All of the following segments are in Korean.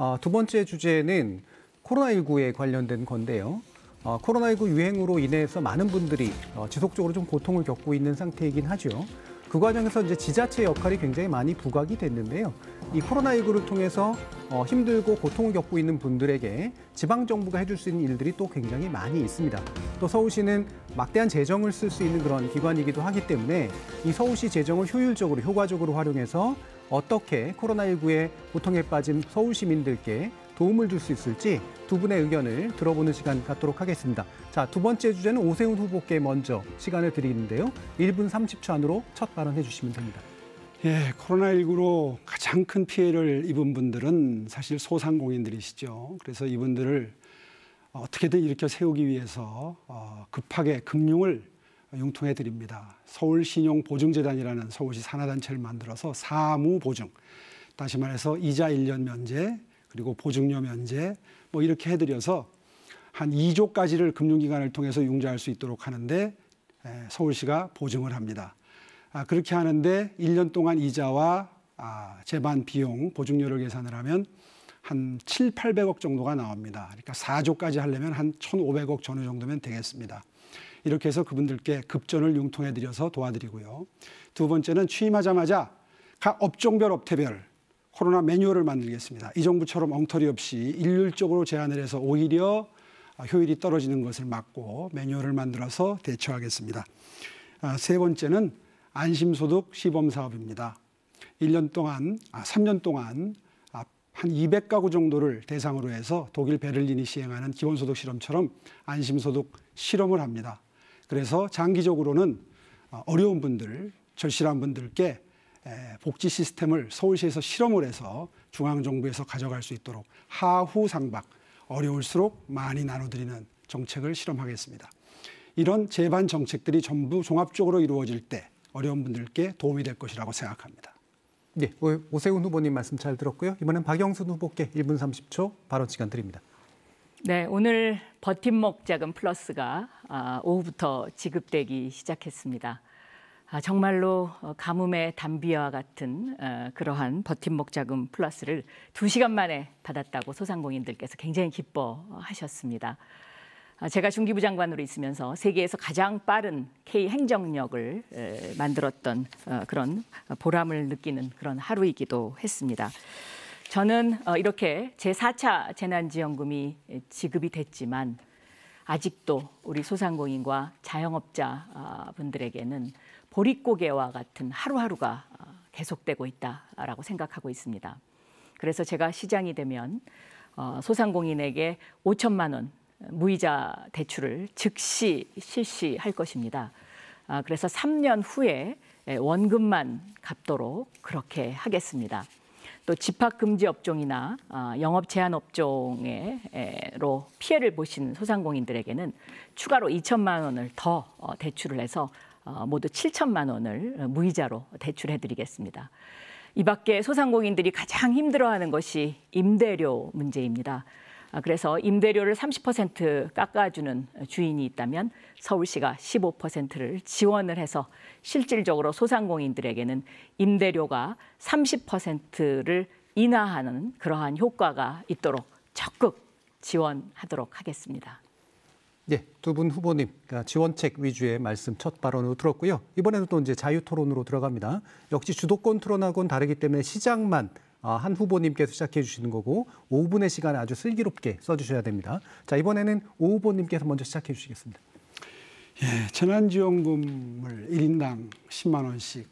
아, 두 번째 주제는 코로나19에 관련된 건데요. 어, 아, 코로나19 유행으로 인해서 많은 분들이 어, 지속적으로 좀 고통을 겪고 있는 상태이긴 하죠. 그 과정에서 이제 지자체 역할이 굉장히 많이 부각이 됐는데요. 이 코로나19를 통해서 어, 힘들고 고통을 겪고 있는 분들에게 지방정부가 해줄 수 있는 일들이 또 굉장히 많이 있습니다. 또 서울시는 막대한 재정을 쓸 수 있는 그런 기관이기도 하기 때문에 이 서울시 재정을 효율적으로, 효과적으로 활용해서 어떻게 코로나19에 고통에 빠진 서울 시민들께 도움을 줄 수 있을지 두 분의 의견을 들어보는 시간 갖도록 하겠습니다. 자, 두 번째 주제는 오세훈 후보께 먼저 시간을 드리는데요. 1분 30초 안으로 첫 발언해 주시면 됩니다. 예, 코로나19로 가장 큰 피해를 입은 분들은 사실 소상공인들이시죠. 그래서 이분들을 어떻게든 일으켜 세우기 위해서 어, 급하게 금융을 융통해 드립니다. 서울신용보증재단이라는 서울시 산하단체를 만들어서 사무보증, 다시 말해서 이자 1년 면제, 그리고 보증료 면제, 뭐 이렇게 해드려서 한 2조까지를 금융기관을 통해서 융자할 수 있도록 하는데 서울시가 보증을 합니다. 아, 그렇게 하는데 1년 동안 이자와 재반 아, 비용, 보증료를 계산을 하면 한 7, 800억 정도가 나옵니다. 그러니까 4조까지 하려면 한 1,500억 전후 정도면 되겠습니다. 이렇게 해서 그분들께 급전을 융통해 드려서 도와드리고요. 두 번째는 취임하자마자 각 업종별 업태별 코로나 매뉴얼을 만들겠습니다. 이 정부처럼 엉터리 없이 일률적으로 제한을 해서 오히려 효율이 떨어지는 것을 막고 매뉴얼을 만들어서 대처하겠습니다. 아, 세 번째는 안심소득 시범 사업입니다. 1년 동안, 아, 3년 동안 아, 한 200가구 정도를 대상으로 해서 독일 베를린이 시행하는 기본소득 실험처럼 안심소득 실험을 합니다. 그래서 장기적으로는 어려운 분들, 절실한 분들께 복지 시스템을 서울시에서 실험을 해서 중앙정부에서 가져갈 수 있도록 하후상박, 어려울수록 많이 나눠드리는 정책을 실험하겠습니다. 이런 재반 정책들이 전부 종합적으로 이루어질 때 어려운 분들께 도움이 될 것이라고 생각합니다. 네, 오세훈 후보님 말씀 잘 들었고요. 이번엔 박영순 후보께 1분 30초 발언 시간 드립니다. 네, 오늘 버팀목 자금 플러스가 아, 오후부터 지급되기 시작했습니다. 아, 정말로 어, 가뭄의 단비와 같은 어, 그러한 버팀목 자금 플러스를 두시간 만에 받았다고 소상공인들께서 굉장히 기뻐하셨습니다. 아, 제가 중기부 장관으로 있으면서 세계에서 가장 빠른 K 행정력을 만들었던 어, 그런 보람을 느끼는 그런 하루이기도 했습니다. 저는 어, 이렇게 제4차 재난지원금이 예, 지급이 됐지만 아직도 우리 소상공인과 자영업자 아, 분들에게는 보릿고개와 같은 하루하루가 어, 계속되고 있다라고 생각하고 있습니다. 그래서 제가 시장이 되면 어, 소상공인에게 5천만 원 무이자 대출을 즉시 실시할 것입니다. 아, 그래서 3년 후에 예, 원금만 갚도록 그렇게 하겠습니다. 또 집합 금지 업종이나 아, 영업 제한 업종으로 피해를 보신 소상공인들에게는 추가로 2천만 원을 더 어, 대출을 해서 어, 모두 7천만 원을 무이자로 대출해 드리겠습니다. 이 밖에 소상공인들이 가장 힘들어하는 것이 임대료 문제입니다. 아, 그래서 임대료를 30% 깎아주는 주인이 있다면 서울시가 15%를 지원을 해서 실질적으로 소상공인들에게는 임대료가 30%를 인하하는 그러한 효과가 있도록 적극 지원하도록 하겠습니다. 예, 두분 후보님 그러니까 지원책 위주의 말씀 첫 발언으로 들었고요. 이번에는 또 이제 자유 토론으로 들어갑니다. 역시 주도권 토론하고는 다르기 때문에 시장만 아, 한 후보님께서 시작해 주시는 거고 5분의 시간 을 아주 슬기롭게 써주셔야 됩니다. 자 이번에는 오 후보님께서 먼저 시작해 주시겠습니다. 예, 재난지원금을 1인당 10만 원씩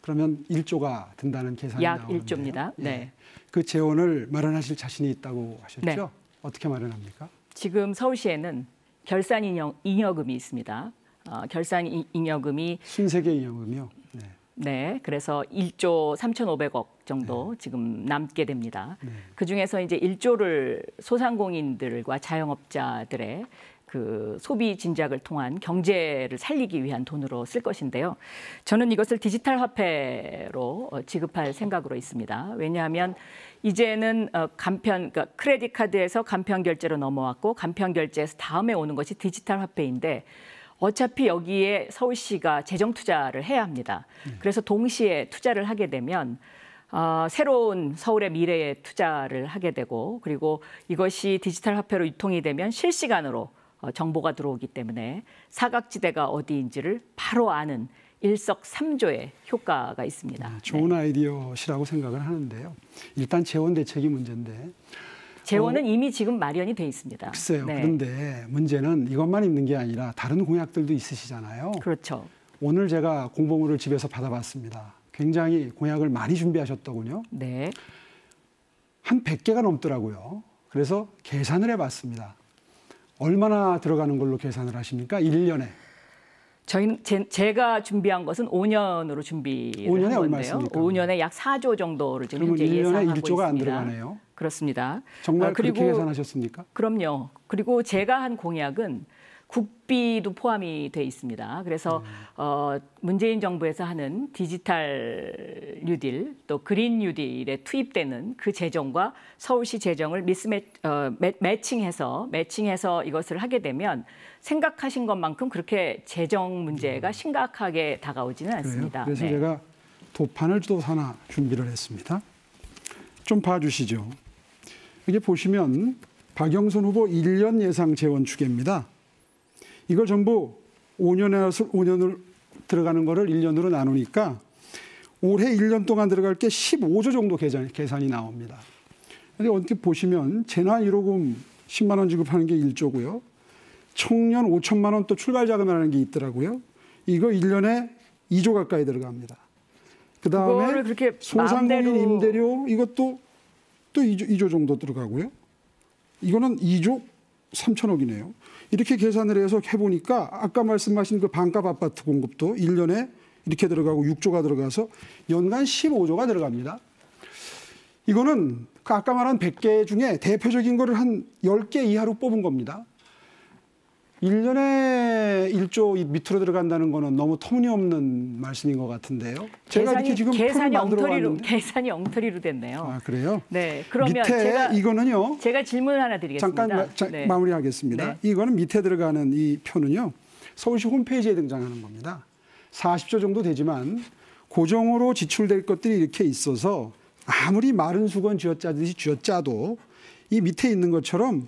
그러면 1조가 든다는 계산이 약 나오는데요. 1조입니다. 예, 네. 예, 그 재원을 마련하실 자신이 있다고 하셨죠? 네. 어떻게 마련합니까? 지금 서울시에는 결산 잉여, 잉여금이 있습니다. 어, 결산 잉여금이 신세계 잉여금이요. 네. 네, 그래서 1조 3,500억 정도 네. 지금 남게 됩니다. 네. 그 중에서 이제 1조를 소상공인들과 자영업자들의 그 소비 진작을 통한 경제를 살리기 위한 돈으로 쓸 것인데요. 저는 이것을 디지털 화폐로 어, 지급할 생각으로 있습니다. 왜냐하면 이제는 어, 간편 그러니까 크레딧 카드에서 간편 결제로 넘어왔고 간편 결제에서 다음에 오는 것이 디지털 화폐인데 어차피 여기에 서울시가 재정 투자를 해야 합니다. 음. 그래서 동시에 투자를 하게 되면 어, 새로운 서울의 미래에 투자를 하게 되고 그리고 이것이 디지털 화폐로 유통이 되면 실시간으로 어, 정보가 들어오기 때문에 사각지대가 어디인지를 바로 아는 일석삼조의 효과가 있습니다. 아, 좋은 네. 아이디어시라고 생각을 하는데요. 일단 재원 대책이 문제인데 재원은 어, 이미 지금 마련이 돼 있습니다. 글쎄요. 네. 그런데 문제는 이것만 있는 게 아니라 다른 공약들도 있으시잖아요. 그렇죠. 오늘 제가 공보물을 집에서 받아봤습니다. 굉장히 공약을 많이 준비하셨더군요. 네. 한 100개가 넘더라고요. 그래서 계산을 해봤습니다. 얼마나 들어가는 걸로 계산을 하십니까? 1년에. 저희 제, 가 준비한 것은 5년으로 준비를 5년에 한 건데요. 얼마 씁니까? 5년에 약 4조 정도를 지금 현재 예상하고 있습니다. 안 들어가네요. 그렇습니다. 정말 아, 그리고, 그렇게 계산하셨습니까? 그럼요. 그리고 제가 한 공약은 국비도 포함이 돼 있습니다. 그래서 음. 어, 문재인 정부에서 하는 디지털 뉴딜 또 그린 뉴딜에 투입되는 그 재정과 서울시 재정을 미스매 어, 매, 매칭해서 매칭해서 이것을 하게 되면 생각하신 것만큼 그렇게 재정 문제가 음. 심각하게 다가오지는 그래요? 않습니다. 그래서 네. 제가 도판을 또 하나 준비를 했습니다. 좀 봐주시죠. 이게 보시면 박영선 후보 1년 예상 재원 추계입니다. 이걸 전부 5년에 5년을 들어가는 거를 1년으로 나누니까 올해 1년 동안 들어갈 게 15조 정도 계산, 계산이 나옵니다. 근데 어떻게 보시면 재난 1호금 10만 원 지급하는 게 1조고요. 청년 5천만 원 또 출발 자금이라는 게 있더라고요. 이거 1년에 2조 가까이 들어갑니다. 그다음에 소상공인 임대료 이것도 또 2조, 2조 정도 들어가고요. 이거는 2조 3천억이네요. 이렇게 계산을 해서 해보니까 아까 말씀하신 그 반값 아파트 공급도 1년에 이렇게 들어가고 6조가 들어가서 연간 15조가 들어갑니다. 이거는 그 아까 말한 100개 중에 대표적인 거를 한 10개 이하로 뽑은 겁니다. 일년에 1조 밑으로 들어간다는 거는 너무 터무니없는 말씀인 것 같은데요. 제가 계산이, 이렇게 지금 계산이 엉터리로 계산이 엉터리로 됐네요. 아 그래요? 네. 그러면 밑에 제가, 이거는요. 제가 질문 하나 드리겠습니다. 잠깐 자, 네. 마무리하겠습니다. 네. 이거는 밑에 들어가는 이 표는요. 서울시 홈페이지에 등장하는 겁니다. 40조 정도 되지만 고정으로 지출될 것들이 이렇게 있어서 아무리 마른 수건 쥐어짜듯이 쥐어짜도 이 밑에 있는 것처럼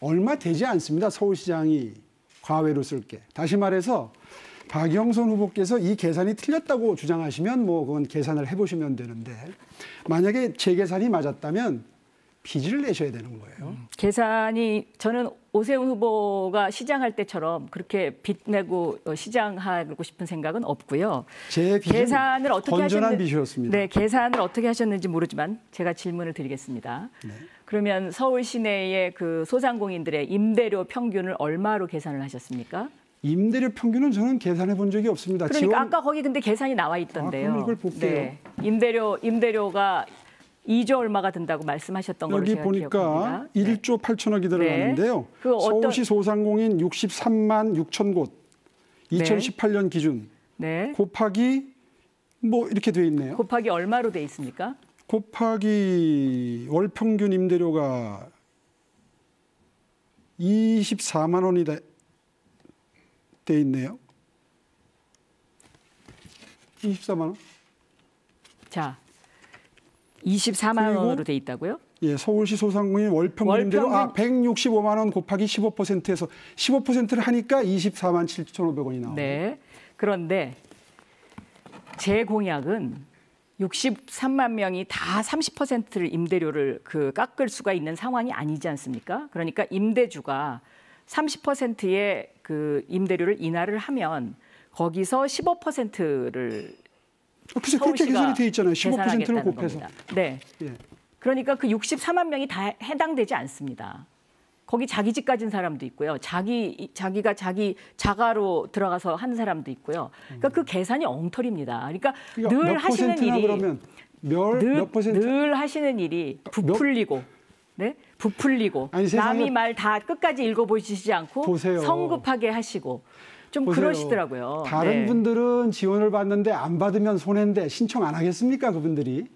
얼마 되지 않습니다. 서울시장이 과외로 쓸게. 다시 말해서 박영선 후보께서 이 계산이 틀렸다고 주장하시면 뭐 그건 계산을 해보시면 되는데 만약에 제 계산이 맞았다면 빚을 내셔야 되는 거예요. 음, 계산이 저는 오세훈 후보가 시장할 때처럼 그렇게 빚 내고 어, 시장하고 싶은 생각은 없고요. 제 계산을 어떻게 하셨는 빚이었습니다. 네, 계산을 어떻게 하셨는지 모르지만 제가 질문을 드리겠습니다. 네. 그러면 서울 시내의 그 소상공인들의 임대료 평균을 얼마로 계산을 하셨습니까? 임대료 평균은 저는 계산해 본 적이 없습니다. 그러니까 지원... 아까 거기 근데 계산이 나와 있던데요. 아, 그럼 이걸 볼게요. 네. 임대료 임대료가 2조 얼마가 든다고 말씀하셨던 걸로 제가 보니까 기억합니다. 1조 8천억이 들어갔는데요. 네. 네. 그 어떤... 서울시 소상공인 63만 6천 곳 2018년 네. 기준 네. 곱하기 뭐 이렇게 돼 있네요. 곱하기 얼마로 돼 있습니까? 곱하기 월 평균 임대료가 24만 원이 돼, 돼 있네요. 24만 원. 자, 24만 원으로 돼 있다고요? 예, 서울시 소상공인 월평균 월평균... 아, 165만 원 곱하기 15%에서 15%를 하니까 24만 7,500원이 나와요. 네. 그런데 제 공약은 63만 명이 다 30%를 임대료를 그 깎을 수가 있는 상황이 아니지 않습니까? 그러니까 임대주가 30%의 그 임대료를 인하를 하면 거기서 15%를 그렇게 계산이 돼 있잖아요. 15%를 곱해서. 겁니다. 네. 예. 그러니까 그 64만 명이 다 해당되지 않습니다. 거기 자기 집 가진 사람도 있고요. 자기 자기가 자기 자가로 들어가서 한 사람도 있고요. 그러니까 그 계산이 엉터리입니다. 그러니까, 그러니늘 하시는 일이 그러면 멸, 늘, 늘 하시는 일이 아, 부풀리고 몇? 네? 부풀리고 아니, 남이 말 다 끝까지 읽어보시지 않고 보세요. 성급하게 하시고 좀 보세요. 그러시더라고요. 다른 네. 분들은 지원을 받는데 안 받으면 손해인데 신청 안 하겠습니까 그분들이?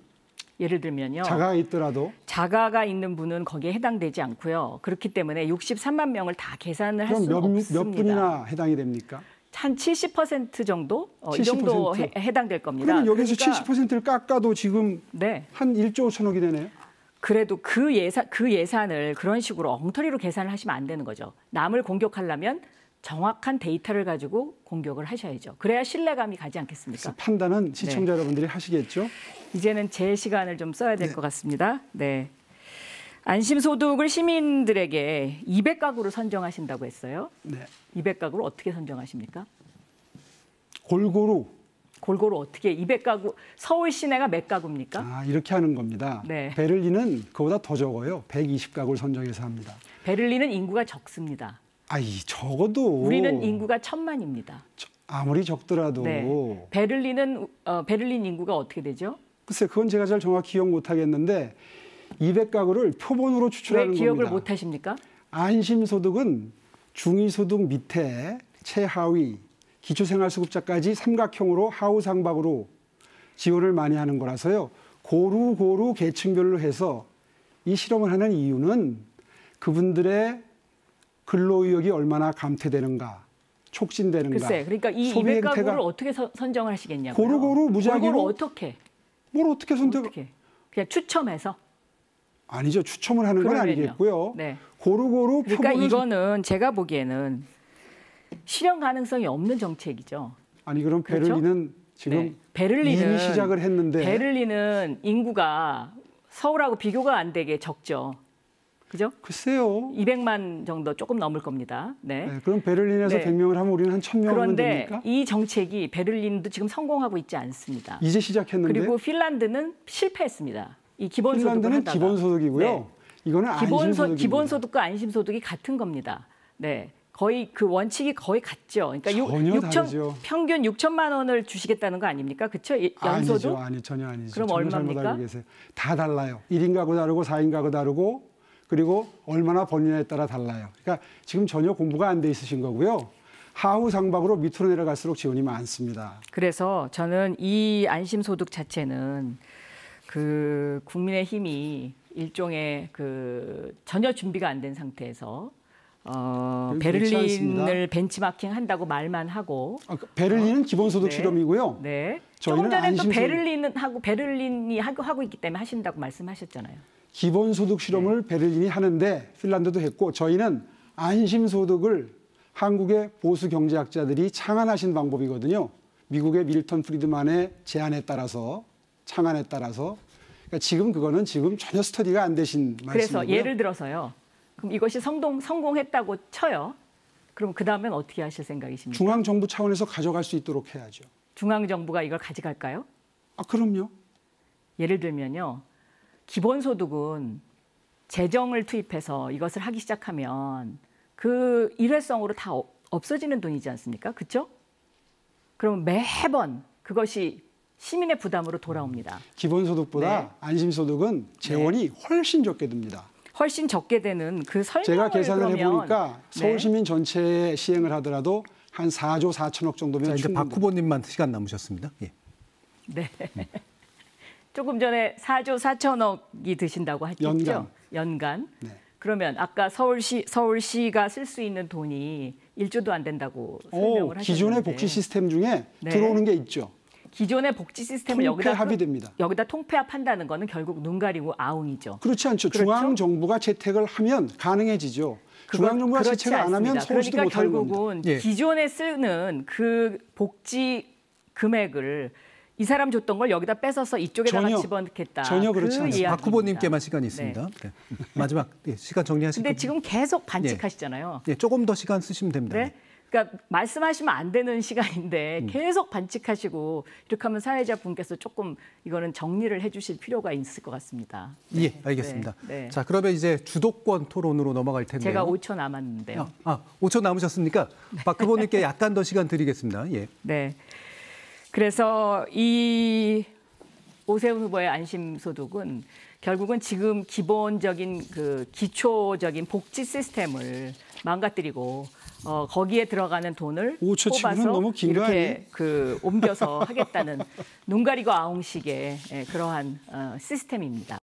예를 들면요. 자가가 있더라도 자가가 있는 분은 거기에 해당되지 않고요. 그렇기 때문에 63만 명을 다 계산을 할수 없습니다. 몇 분이나 해당이 됩니까? 한 70% 정도 70%. 어, 이 정도 해, 해당될 겁니다. 그럼 여기서 그러니까, 70%를 깎아도 지금 네. 한 1조 5천억이 되네요. 그래도 그 예산 그 예산을 그런 식으로 엉터리로 계산을 하시면 안 되는 거죠. 남을 공격하려면 정확한 데이터를 가지고 공격을 하셔야죠. 그래야 신뢰감이 가지 않겠습니까? 판단은 시청자 네. 여러분들이 하시겠죠? 이제는 제 시간을 좀 써야 될것 네. 같습니다. 네. 안심소득을 시민들에게 200가구로 선정하신다고 했어요. 네. 200가구를 어떻게 선정하십니까? 골고루. 골고루 어떻게 200가구 서울 시내가 몇 가구입니까? 아, 이렇게 하는 겁니다. 네. 베를린은 그보다 더 적어요. 120가구를 선정해서 합니다. 베를린은 인구가 적습니다. 아이 적어도 우리는 인구가 천만입니다. 저, 아무리 적더라도 네. 베를린은 어, 베를린 인구가 어떻게 되죠? 글쎄 그건 제가 잘 정확히 기억 못 하겠는데 200가구를 표본으로 추출하는 왜 기억을 못 하십니까? 안심소득은 중위소득 밑에 최하위 기초생활수급자까지 삼각형으로 하우상박으로 지원을 많이 하는 거라서요. 고루고루 계층별로 해서 이 실험을 하는 이유는 그분들의 근로의욕이 얼마나 감퇴되는가, 촉진되는가. 글쎄, 그러니까 이 200가구를 어떻게 서, 선정을 하시겠냐고 고루고루 무작위로. 뭐 어떻게? 뭘 어떻게 선택? 그냥 추첨해서. 아니죠. 추첨을 하는 그러면요. 건 아니겠고요. 네. 고루고루 그러니까 이거는 제가 보기에는 실현 가능성이 없는 정책이죠. 아니 그럼 그렇죠? 베를린은 그렇죠? 지금 네. 베를린은 시작을 했는데 베를린은 인구가 서울하고 비교가 안 되게 적죠. 그죠? 글쎄요. 200만 정도 조금 넘을 겁니다. 네. 네 그럼 베를린에서 네. 100명을 하면 우리는 한 1000명 그런 됩니까? 이 정책이 베를린도 지금 성공하고 있지 않습니다. 이제 시작했는데 그리고 핀란드는 실패했습니다. 이기본소득 핀란드는 하다가. 기본소득이고요. 네. 이거는 기본소, 기본소득과 안심소득이 같은 겁니다. 네. 거의 그 원칙이 거의 같죠. 그러니까 6, 천 평균 6천만 원을 주시겠다는 거 아닙니까? 그렇죠? 연소득? 아니죠. 아니 전혀 아니죠. 그럼 얼마입니까? 다 달라요. 1인 가구 다르고 4인 가구 다르고 그리고 얼마나 버느냐에 따라 달라요. 그러니까 지금 전혀 공부가 안 돼 있으신 거고요. 하우 상박으로 밑으로 내려갈수록 지원이 많습니다. 그래서 저는 이 안심소득 자체는 그 국민의 힘이 일종의 그 전혀 준비가 안 된 상태에서 어, 베를린을 벤치마킹 한다고 말만 하고 아, 그 베를린은 어, 기본소득 네. 실험이고요. 네. 조금 전에 또 베를린하고 베를린이 하고 있기 때문에 하신다고 말씀하셨잖아요. 기본소득 실험을 예. 베를린이 하는데 핀란드도 했고 저희는 안심소득을 한국의 보수 경제학자들이 창안하신 방법이거든요. 미국의 밀턴 프리드만의 제안에 따라서 창안에 따라서 그러니까 지금 그거는 지금 전혀 스터디가 안 되신 말씀이고요. 그래서 예를 들어서요. 그럼 이것이 성동, 성공했다고 쳐요. 그럼 그 다음엔 어떻게 하실 생각이십니까? 중앙 정부 차원에서 가져갈 수 있도록 해야죠. 중앙 정부가 이걸 가져갈까요? 아 그럼요. 예를 들면요. 기본소득은 재정을 투입해서 이것을 하기 시작하면 그 일회성으로 다 없어지는 돈이지 않습니까? 그렇죠? 그럼 매번 그것이 시민의 부담으로 돌아옵니다. 음. 기본소득보다 네. 안심소득은 네. 재원이 네. 훨씬 적게 듭니다. 훨씬 적게 되는 그 설명을 제가 계산을 그러면... 해보니까 네. 서울시민 전체에 시행을 하더라도 한 4조 4천억 정도면 자, 이제 박 후보님만 시간 남으셨습니다. 예. 네. 음. 조금 전에 4조 4천억이 드신다고 하셨죠? 연간. 연간. 네. 그러면 아까 서울시 서울시가 쓸 수 있는 돈이 1조도 안 된다고 설명을 하셨는데 기존의 복지 시스템 중에 네. 들어오는 게 있죠. 기존의 복지 시스템을 여기다 여기다 통폐합한다는 거는 결국 눈 가리고 아웅이죠. 그렇지 않죠. 그렇죠? 중앙 정부가 채택을 하면 가능해지죠. 중앙 정부가 채택을 안 하면 서울시도 그러니까 결국은 겁니다. 예. 기존에 쓰는 그 복지 금액을 이 사람 줬던 걸 여기다 뺏어서 이쪽에다가 집어넣겠다. 전혀 그 그렇지 그 않습니다. 박 후보님께만 시간이 네. 있습니다. 네. 네. 마지막 네, 시간 정리하시고. 근데 지금 계속 네. 반칙하시잖아요. 네, 조금 더 시간 쓰시면 됩니다. 네? 그러니까 말씀하시면 안 되는 시간인데 음. 계속 반칙하시고 이렇게 하면 사회자 분께서 조금 이거는 정리를 해주실 필요가 있을 것 같습니다. 예, 네. 예, 알겠습니다. 네, 네. 자, 그러면 이제 주도권 토론으로 넘어갈 텐데요. 제가 5초 남았는데요. 아, 아 5초 남으셨습니까? 네. 박 후보님께 약간 더 시간 드리겠습니다. 예. 네. 그래서 이 오세훈 후보의 안심소득은 결국은 지금 기본적인 그 기초적인 복지 시스템을 망가뜨리고 어, 거기에 들어가는 돈을 오, 뽑아서 이렇게 그 옮겨서 하겠다는 눈 가리고 아웅식의 예, 그러한 어, 시스템입니다.